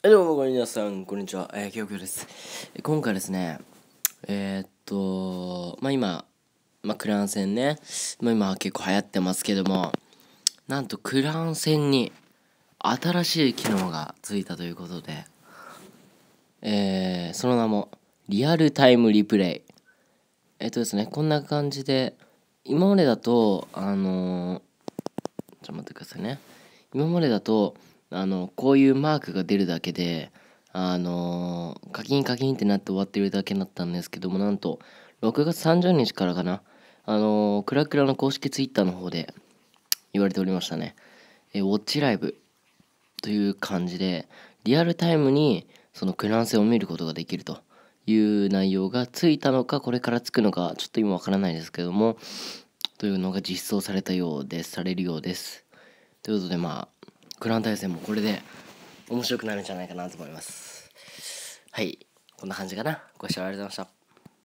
どうも、さんこんにちは。えー、きょうきょです。今回ですね、えー、っと、まあ今、まあクラン戦ね、まあ今結構流行ってますけども、なんとクラン戦に新しい機能がついたということで、えー、その名も、リアルタイムリプレイ。えー、っとですね、こんな感じで、今までだと、あのー、ちょっと待ってくださいね。今までだと、あのこういうマークが出るだけであのカキンカキンってなって終わってるだけだったんですけどもなんと6月30日からかなあのクラクラの公式ツイッターの方で言われておりましたねえウォッチライブという感じでリアルタイムにそのクランセを見ることができるという内容がついたのかこれからつくのかちょっと今わからないですけどもというのが実装されたようですされるようですということでまあクラン対戦もこれで面白くなるんじゃないかなと思いますはいこんな感じかなご視聴ありがとうございました